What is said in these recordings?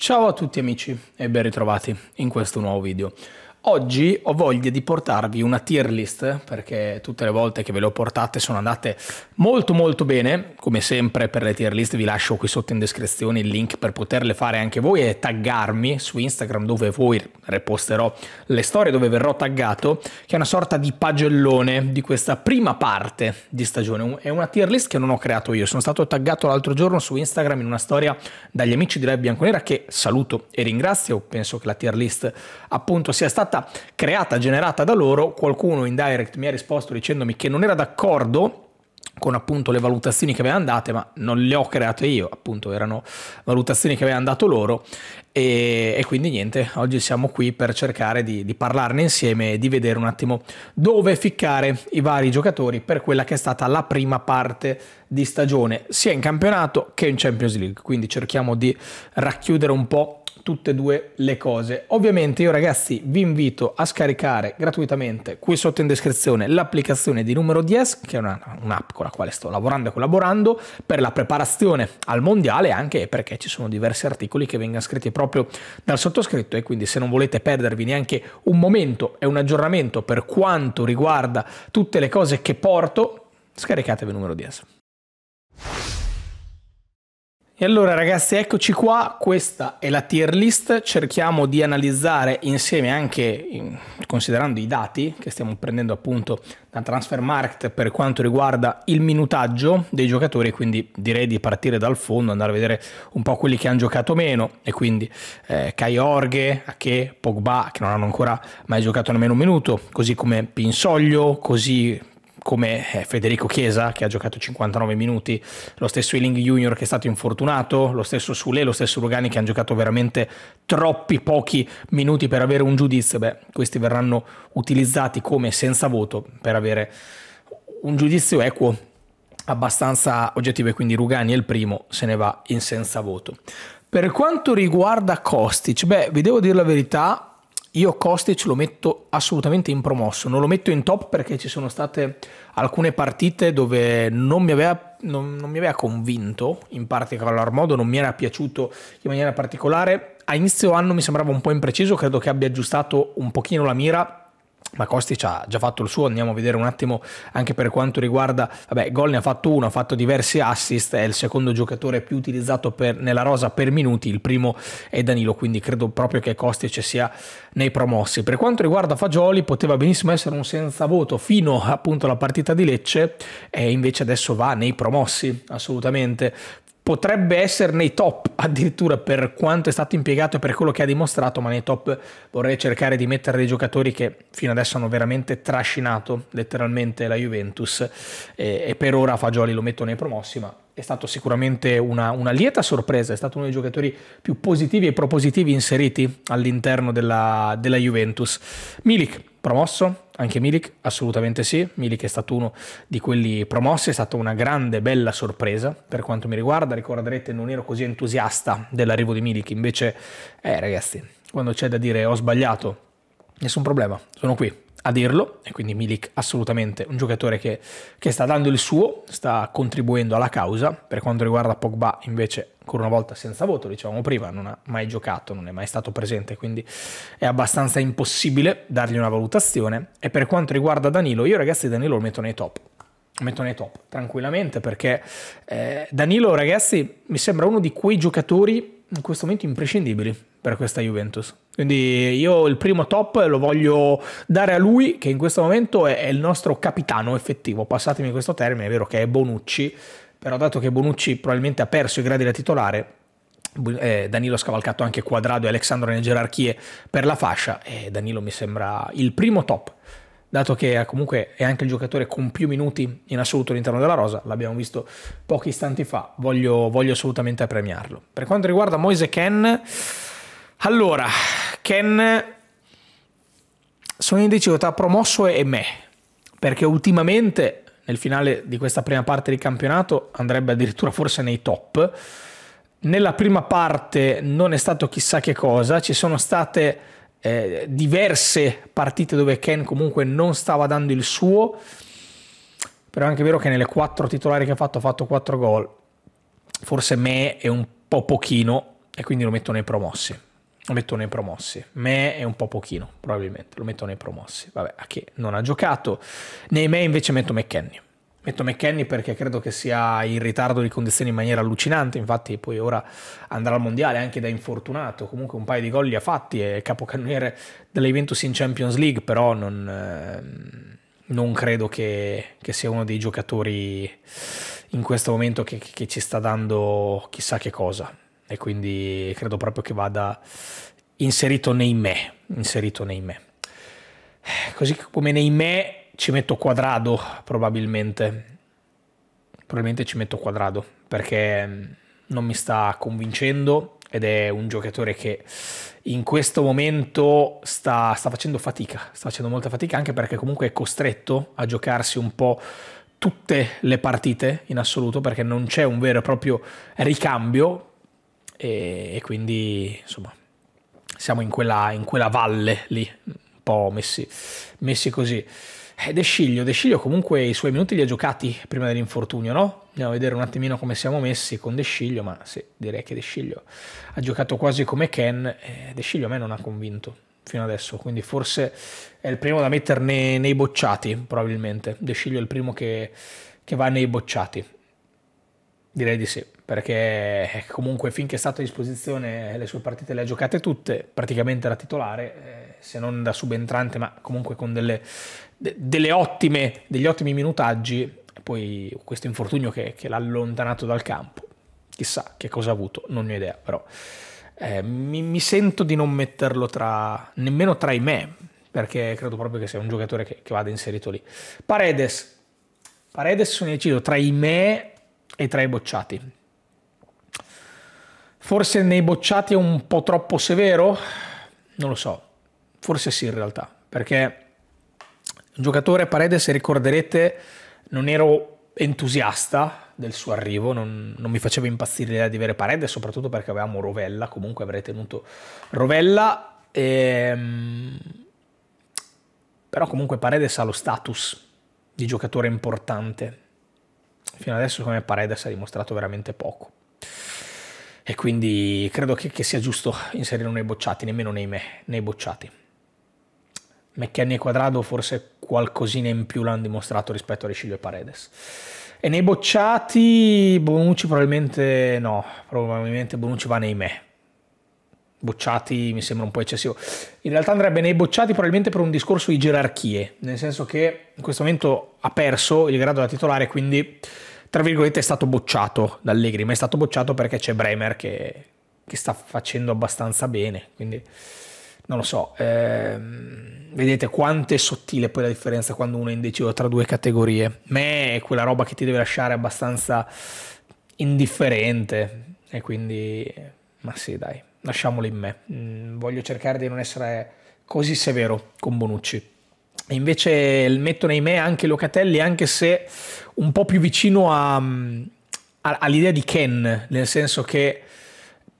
Ciao a tutti amici e ben ritrovati in questo nuovo video. Oggi ho voglia di portarvi una tier list perché tutte le volte che ve le ho portate sono andate molto molto bene, come sempre per le tier list vi lascio qui sotto in descrizione il link per poterle fare anche voi e taggarmi su Instagram dove voi reposterò le storie dove verrò taggato, che è una sorta di pagellone di questa prima parte di stagione, è una tier list che non ho creato io, sono stato taggato l'altro giorno su Instagram in una storia dagli amici di Rai Bianconera che saluto e ringrazio, penso che la tier list appunto sia stata stata creata, generata da loro, qualcuno in direct mi ha risposto dicendomi che non era d'accordo con appunto le valutazioni che avevano date, ma non le ho create io, appunto erano valutazioni che avevano dato loro e, e quindi niente, oggi siamo qui per cercare di, di, parlarne insieme e di vedere un attimo dove ficcare i vari giocatori per quella che è stata la prima parte di stagione, sia in campionato che in Champions League, quindi cerchiamo di racchiudere un po' tutte e due le cose. Ovviamente io ragazzi vi invito a scaricare gratuitamente qui sotto in descrizione l'applicazione di numero 10 che è un'app con la quale sto lavorando e collaborando per la preparazione al mondiale anche perché ci sono diversi articoli che vengono scritti proprio dal sottoscritto e quindi se non volete perdervi neanche un momento e un aggiornamento per quanto riguarda tutte le cose che porto scaricatevi il numero 10. E allora ragazzi eccoci qua, questa è la tier list, cerchiamo di analizzare insieme anche considerando i dati che stiamo prendendo appunto da Transfermarkt per quanto riguarda il minutaggio dei giocatori, quindi direi di partire dal fondo, andare a vedere un po' quelli che hanno giocato meno e quindi eh, Kai Orghe, Ache, Pogba che non hanno ancora mai giocato nemmeno un minuto, così come Pinsoglio, così come eh, Federico Chiesa che ha giocato 59 minuti, lo stesso Ealing Junior che è stato infortunato, lo stesso Sule, lo stesso Rugani che hanno giocato veramente troppi pochi minuti per avere un giudizio, beh, questi verranno utilizzati come senza voto per avere un giudizio equo abbastanza oggettivo e quindi Rugani è il primo, se ne va in senza voto. Per quanto riguarda Kostic, beh, vi devo dire la verità, io Kostic lo metto assolutamente in promosso, non lo metto in top perché ci sono state alcune partite dove non mi aveva, non, non mi aveva convinto, in particolar modo non mi era piaciuto in maniera particolare. A inizio anno mi sembrava un po' impreciso, credo che abbia aggiustato un pochino la mira ma Costi ci ha già fatto il suo, andiamo a vedere un attimo anche per quanto riguarda, vabbè, gol ne ha fatto uno, ha fatto diversi assist, è il secondo giocatore più utilizzato per, nella rosa per minuti, il primo è Danilo, quindi credo proprio che Costi ci sia nei promossi. Per quanto riguarda Fagioli, poteva benissimo essere un senza voto fino appunto alla partita di Lecce e invece adesso va nei promossi, assolutamente potrebbe essere nei top addirittura per quanto è stato impiegato e per quello che ha dimostrato, ma nei top vorrei cercare di mettere dei giocatori che fino adesso hanno veramente trascinato letteralmente la Juventus e, e per ora Fagioli lo metto nei promossi, ma è stato sicuramente una, una, lieta sorpresa, è stato uno dei giocatori più positivi e propositivi inseriti all'interno della, della Juventus. Milik, promosso, anche Milik? Assolutamente sì, Milik è stato uno di quelli promossi, è stata una grande bella sorpresa per quanto mi riguarda, ricorderete non ero così entusiasta dell'arrivo di Milik, invece eh ragazzi, quando c'è da dire ho sbagliato, nessun problema, sono qui a dirlo e quindi Milik assolutamente un giocatore che, che sta dando il suo, sta contribuendo alla causa, per quanto riguarda Pogba invece ancora una volta senza voto, dicevamo prima, non ha mai giocato, non è mai stato presente, quindi è abbastanza impossibile dargli una valutazione. E per quanto riguarda Danilo, io ragazzi Danilo lo metto nei top. Lo metto nei top tranquillamente perché eh, Danilo, ragazzi, mi sembra uno di quei giocatori in questo momento imprescindibili per questa Juventus. Quindi io il primo top lo voglio dare a lui, che in questo momento è, il nostro capitano effettivo. Passatemi questo termine, è vero che è Bonucci, però dato che Bonucci probabilmente ha perso i gradi da titolare, eh, Danilo ha scavalcato anche Quadrado e Alexandro nelle gerarchie per la fascia e Danilo mi sembra il primo top dato che comunque è anche il giocatore con più minuti in assoluto all'interno della rosa, l'abbiamo visto pochi istanti fa, voglio, voglio assolutamente premiarlo. Per quanto riguarda Moise Ken, allora, Ken sono indeciso tra promosso e me, perché ultimamente nel finale di questa prima parte di campionato andrebbe addirittura forse nei top. Nella prima parte non è stato chissà che cosa, ci sono state eh, diverse partite dove Ken comunque non stava dando il suo, però è anche vero che nelle quattro titolari che ha fatto ha fatto quattro gol, forse me è un po' pochino e quindi lo metto nei promossi lo metto nei promossi. Me è un po' pochino, probabilmente. Lo metto nei promossi. Vabbè, a chi non ha giocato. Nei me invece metto McKenny. Metto McKenny perché credo che sia in ritardo di condizioni in maniera allucinante, infatti poi ora andrà al mondiale anche da infortunato, comunque un paio di gol li ha fatti, è capocannoniere dell'Eventus in Champions League, però non, ehm, non credo che, che, sia uno dei giocatori in questo momento che, che ci sta dando chissà che cosa e quindi credo proprio che vada inserito nei me, inserito nei me. Così come nei me ci metto quadrado probabilmente, probabilmente ci metto quadrado perché mm, non mi sta convincendo ed è un giocatore che in questo momento sta, sta facendo fatica, sta facendo molta fatica anche perché comunque è costretto a giocarsi un po' tutte le partite in assoluto perché non c'è un vero e proprio ricambio e, e quindi insomma siamo in quella, in quella, valle lì, un po' messi, messi così. Eh, De Sciglio, De Sciglio comunque i suoi minuti li ha giocati prima dell'infortunio, no? Andiamo a vedere un attimino come siamo messi con De Sciglio, ma sì, direi che De Sciglio ha giocato quasi come Ken, eh, De Sciglio a me non ha convinto fino adesso, quindi forse è il primo da metterne nei bocciati, probabilmente. De Sciglio è il primo che, che va nei bocciati, direi di sì perché eh, comunque finché è stato a disposizione eh, le sue partite le ha giocate tutte, praticamente era titolare, eh, se non da subentrante, ma comunque con delle, de, delle ottime, degli ottimi minutaggi, poi questo infortunio che, che l'ha allontanato dal campo, chissà che cosa ha avuto, non ne ho idea, però eh, mi, mi, sento di non metterlo tra, nemmeno tra i me, perché credo proprio che sia un giocatore che, che vada inserito lì. Paredes, Paredes sono deciso tra i me e tra i bocciati Forse nei bocciati è un po' troppo severo? Non lo so, forse sì in realtà, perché il giocatore Parede, se ricorderete, non ero entusiasta del suo arrivo, non, non mi faceva impazzire l'idea di avere Parede, soprattutto perché avevamo Rovella, comunque avrei tenuto Rovella, e... Ehm, però comunque Paredes ha lo status di giocatore importante. Fino adesso come Paredes ha dimostrato veramente poco e quindi credo che, che sia giusto inserirlo nei bocciati, nemmeno nei, me, nei bocciati. McKenny e Quadrado forse qualcosina in più l'hanno dimostrato rispetto a Resciglio e Paredes. E nei bocciati Bonucci probabilmente no, probabilmente Bonucci va nei me. Bocciati mi sembra un po' eccessivo. In realtà andrebbe nei bocciati probabilmente per un discorso di gerarchie, nel senso che in questo momento ha perso il grado da titolare, quindi tra virgolette è stato bocciato da Allegri, ma è stato bocciato perché c'è Bremer che, che sta facendo abbastanza bene, quindi non lo so, ehm, vedete quanto è sottile poi la differenza quando uno è indeciso tra due categorie. Me è quella roba che ti deve lasciare abbastanza indifferente e quindi, ma sì dai, lasciamolo in me. Mm, voglio cercare di non essere così severo con Bonucci invece il mettono in me anche Locatelli, anche se un po' più vicino a, mm, a, all'idea di Ken, nel senso che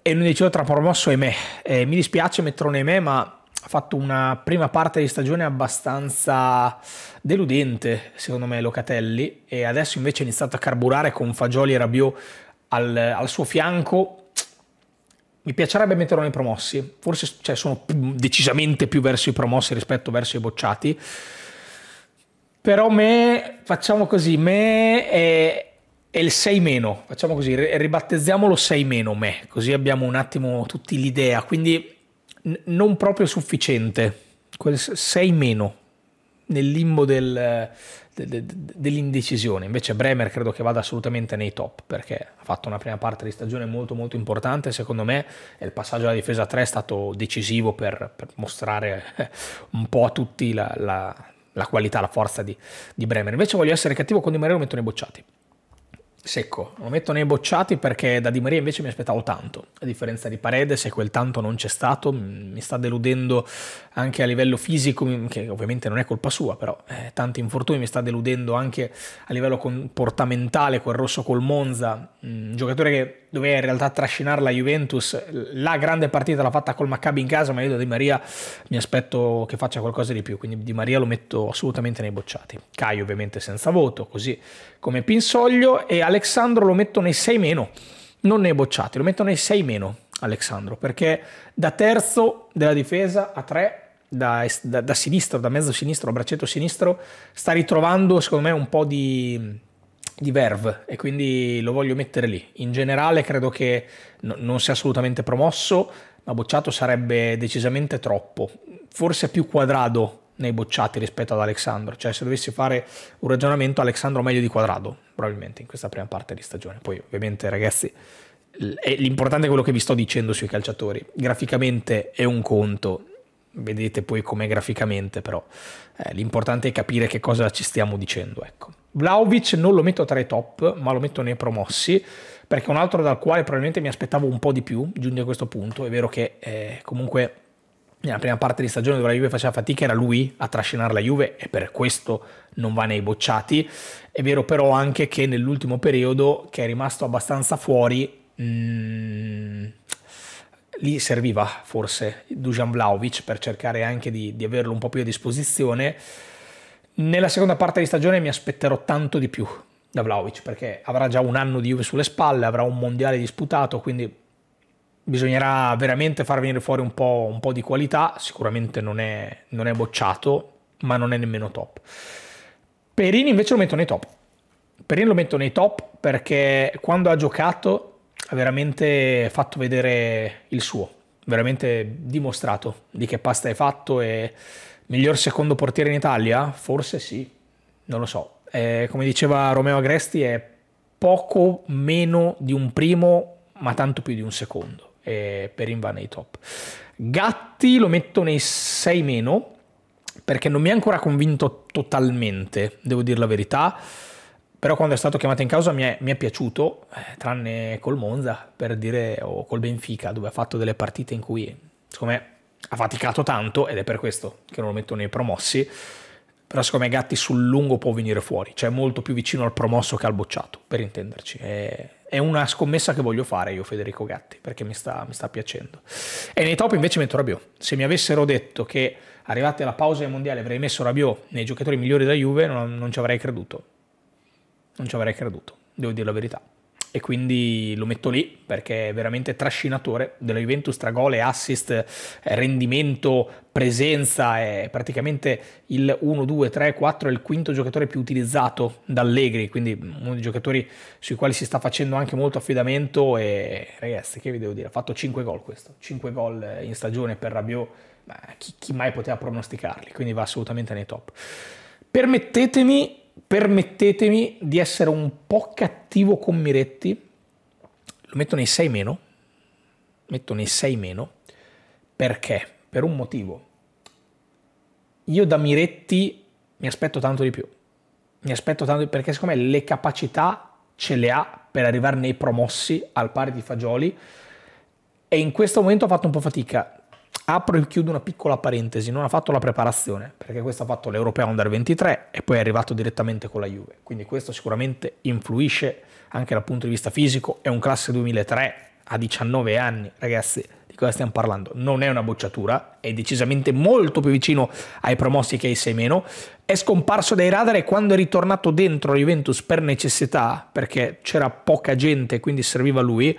è un deciso tra promosso e me. Eh, mi dispiace metterlo nei me, ma ha fatto una prima parte di stagione abbastanza deludente, secondo me, Locatelli, e adesso invece ha iniziato a carburare con Fagioli e Rabiot al, al suo fianco mi piacerebbe metterlo nei promossi, forse cioè, sono decisamente più verso i promossi rispetto verso i bocciati, però me, facciamo così, me è, è il 6 meno, facciamo così, ribattezziamolo 6 meno me, così abbiamo un attimo tutti l'idea, quindi n- non proprio sufficiente, quel 6 meno, nel limbo del, de, de, dell'indecisione. Invece Bremer credo che vada assolutamente nei top perché ha fatto una prima parte di stagione molto molto importante, secondo me, e il passaggio alla difesa 3 è stato decisivo per, per mostrare un po' a tutti la, la, la, qualità, la forza di, di Bremer. Invece voglio essere cattivo con Di Mareo, lo metto nei bocciati secco, lo metto nei bocciati perché da Di Maria invece mi aspettavo tanto, a differenza di Paredes e quel tanto non c'è stato, mi sta deludendo anche a livello fisico, che ovviamente non è colpa sua, però eh, tanti infortuni mi sta deludendo anche a livello comportamentale, quel rosso col Monza, un giocatore che doveva in realtà trascinare la Juventus. La grande partita l'ha fatta col Maccabi in casa, ma io da Di Maria mi aspetto che faccia qualcosa di più, quindi Di Maria lo metto assolutamente nei bocciati. Caio ovviamente senza voto, così come Pinsoglio e Alessandro lo metto nei 6 meno, non nei bocciati, lo metto nei 6 meno Alessandro, perché da terzo della difesa a 3 da, da, da sinistro, da mezzo sinistro a braccetto sinistro, sta ritrovando secondo me un po' di di Verve e quindi lo voglio mettere lì. In generale credo che no, non sia assolutamente promosso, ma bocciato sarebbe decisamente troppo. Forse più quadrado nei bocciati rispetto ad Alexandro, cioè se dovessi fare un ragionamento Alexandro meglio di quadrado, probabilmente in questa prima parte di stagione. Poi ovviamente ragazzi l'importante è quello che vi sto dicendo sui calciatori. Graficamente è un conto, vedete poi come graficamente, però eh, l'importante è capire che cosa ci stiamo dicendo. Ecco. Vlaovic non lo metto tra i top, ma lo metto nei promossi, perché è un altro dal quale probabilmente mi aspettavo un po' di più, giunge a questo punto. È vero che eh, comunque nella prima parte di stagione dove la Juve faceva fatica era lui a trascinare la Juve e per questo non va nei bocciati. È vero però anche che nell'ultimo periodo, che è rimasto abbastanza fuori... Mh, mm, lì serviva forse Dujan Vlaovic per cercare anche di, di averlo un po' più a disposizione. Nella seconda parte di stagione mi aspetterò tanto di più da Vlaovic perché avrà già un anno di Juve sulle spalle, avrà un mondiale disputato, quindi bisognerà veramente far venire fuori un po', un po di qualità. Sicuramente non è, non è bocciato, ma non è nemmeno top. Perini invece lo metto nei top. Perini lo metto nei top perché quando ha giocato ha veramente fatto vedere il suo, veramente dimostrato di che pasta è fatto e miglior secondo portiere in Italia? Forse sì, non lo so. Eh, come diceva Romeo Agresti è poco meno di un primo ma tanto più di un secondo e per invano i top. Gatti lo metto nei 6 meno perché non mi ha ancora convinto totalmente, devo dire la verità però quando è stato chiamato in causa mi è, mi è piaciuto, eh, tranne col Monza, per dire, o col Benfica, dove ha fatto delle partite in cui, secondo me, ha faticato tanto, ed è per questo che non lo metto nei promossi, però secondo me Gatti sul lungo può venire fuori, cioè molto più vicino al promosso che al bocciato, per intenderci. È, è una scommessa che voglio fare io, Federico Gatti, perché mi sta, mi sta piacendo. E nei top invece metto Rabiot. Se mi avessero detto che arrivati alla pausa del mondiale avrei messo Rabiot nei giocatori migliori da Juve, non, non ci avrei creduto non ci avrei creduto, devo dire la verità. E quindi lo metto lì perché è veramente trascinatore della Juventus tra gol e assist, eh, rendimento, presenza, è praticamente il 1, 2, 3, 4 è il quinto giocatore più utilizzato da Allegri, quindi uno dei giocatori sui quali si sta facendo anche molto affidamento e ragazzi che vi devo dire, ha fatto 5 gol questo, 5 gol in stagione per Rabiot, ma chi, chi mai poteva pronosticarli, quindi va assolutamente nei top. Permettetemi permettetemi di essere un po' cattivo con Miretti, lo metto nei 6 meno, metto nei 6 meno, perché? Per un motivo. Io da Miretti mi aspetto tanto di più, mi aspetto tanto di più perché secondo me le capacità ce le ha per arrivare nei promossi al pari di Fagioli e in questo momento ha fatto un po' fatica apro e chiudo una piccola parentesi, non ha fatto la preparazione, perché questo ha fatto l'Europeo Under 23 e poi è arrivato direttamente con la Juve, quindi questo sicuramente influisce anche dal punto di vista fisico, è un classe 2003 a 19 anni, ragazzi, di cosa stiamo parlando? Non è una bocciatura, è decisamente molto più vicino ai promossi che ai 6 meno, è scomparso dai radar e quando è ritornato dentro la Juventus per necessità, perché c'era poca gente, e quindi serviva lui,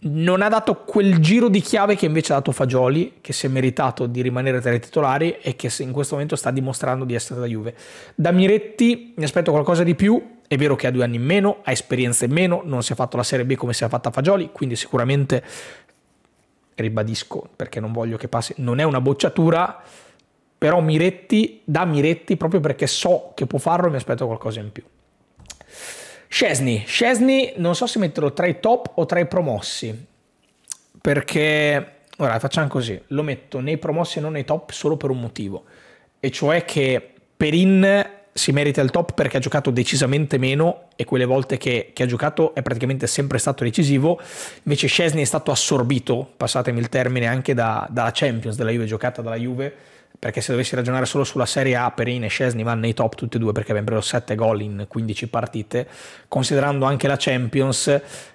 non ha dato quel giro di chiave che invece ha dato Fagioli, che si è meritato di rimanere tra i titolari e che in questo momento sta dimostrando di essere da Juve. Da Miretti mi aspetto qualcosa di più, è vero che ha due anni in meno, ha esperienze in meno, non si è fatto la Serie B come si è fatta Fagioli, quindi sicuramente, ribadisco perché non voglio che passi, non è una bocciatura, però Miretti, da Miretti, proprio perché so che può farlo, mi aspetto qualcosa in più. Scesni, Scesni non so se metterlo tra i top o tra i promossi, perché ora facciamo così, lo metto nei promossi e non nei top solo per un motivo, e cioè che Perin si merita il top perché ha giocato decisamente meno e quelle volte che, che ha giocato è praticamente sempre stato decisivo, invece Scesni è stato assorbito, passatemi il termine, anche da, dalla Champions della Juve, giocata dalla Juve, perché se dovessi ragionare solo sulla Serie A, Perin e Scesni vanno nei top tutti e due perché avrebbero 7 gol in 15 partite, considerando anche la Champions,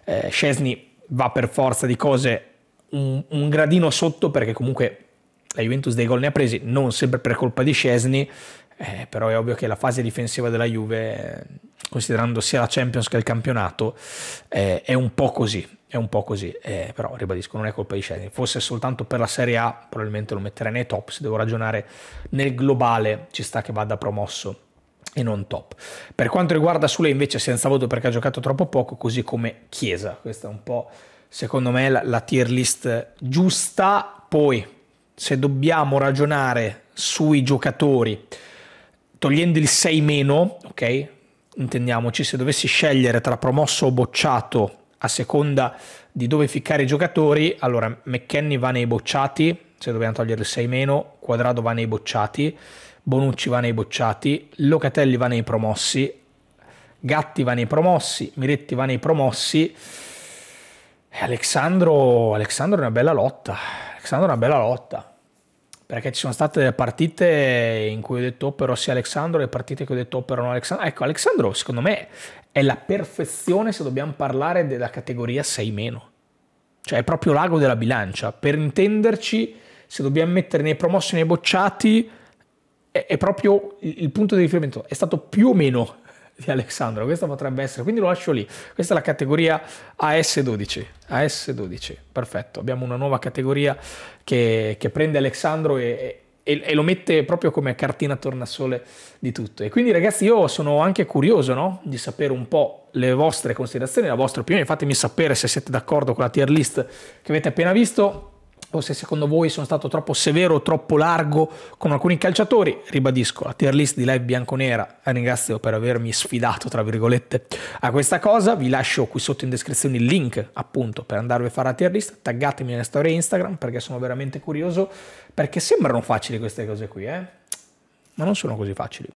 eh, Scesni va per forza di cose un, un gradino sotto perché comunque la Juventus dei gol ne ha presi, non sempre per colpa di Scesni, eh, però è ovvio che la fase difensiva della Juve, considerando sia la Champions che il campionato, eh, è un po' così. È un po' così, eh, però ribadisco, non è colpa di Sheridan. Fosse soltanto per la Serie A, probabilmente lo metterei nei top. Se devo ragionare nel globale, ci sta che vada promosso e non top. Per quanto riguarda Sule, invece, senza voto perché ha giocato troppo poco, così come Chiesa. Questa è un po', secondo me, la, la tier list giusta. Poi, se dobbiamo ragionare sui giocatori togliendo il 6 meno, ok? Intendiamoci, se dovessi scegliere tra promosso o bocciato a seconda di dove ficcare i giocatori, allora McKenny va nei bocciati, se dobbiamo togliere il 6 meno, Quadrado va nei bocciati, Bonucci va nei bocciati, Locatelli va nei promossi, Gatti va nei promossi, Miretti va nei promossi. Alexandro, Alexandro è una bella lotta. Alexandro è una bella lotta perché ci sono state partite in cui ho detto opero sì Alexandro le partite che ho detto opero no Alexandro. Ecco, Alexandro secondo me è la perfezione se dobbiamo parlare della categoria 6 Cioè è proprio l'ago della bilancia. Per intenderci, se dobbiamo mettere nei promossi e nei bocciati, è, è proprio il punto di riferimento. È stato più o meno di Alessandro, questa potrebbe essere, quindi lo lascio lì. Questa è la categoria AS12, AS12, perfetto, abbiamo una nuova categoria che, che prende Alessandro e, e, e, lo mette proprio come cartina tornasole di tutto. E quindi ragazzi io sono anche curioso no? di sapere un po' le vostre considerazioni, la vostra opinione, fatemi sapere se siete d'accordo con la tier list che avete appena visto, o se secondo voi sono stato troppo severo o troppo largo con alcuni calciatori. Ribadisco, la tier list di live bianconera, ringrazio per avermi sfidato, tra virgolette, a questa cosa. Vi lascio qui sotto in descrizione il link, appunto, per andarvi a fare la tier list. Taggatemi nelle storie Instagram perché sono veramente curioso, perché sembrano facili queste cose qui, eh? ma non sono così facili.